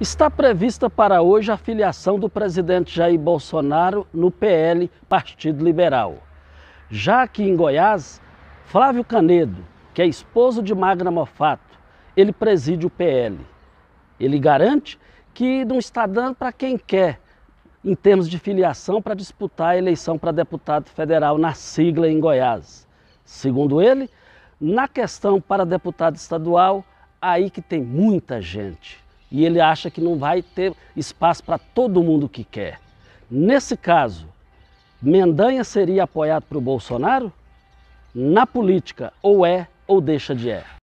Está prevista para hoje a filiação do presidente Jair Bolsonaro no PL, Partido Liberal. Já aqui em Goiás, Flávio Canedo, que é esposo de Magna Mofato, ele preside o PL. Ele garante que não está dando para quem quer, em termos de filiação, para disputar a eleição para deputado federal na sigla em Goiás. Segundo ele, na questão para deputado estadual, aí que tem muita gente e ele acha que não vai ter espaço para todo mundo que quer. Nesse caso, Mendanha seria apoiado o Bolsonaro? Na política, ou é ou deixa de é.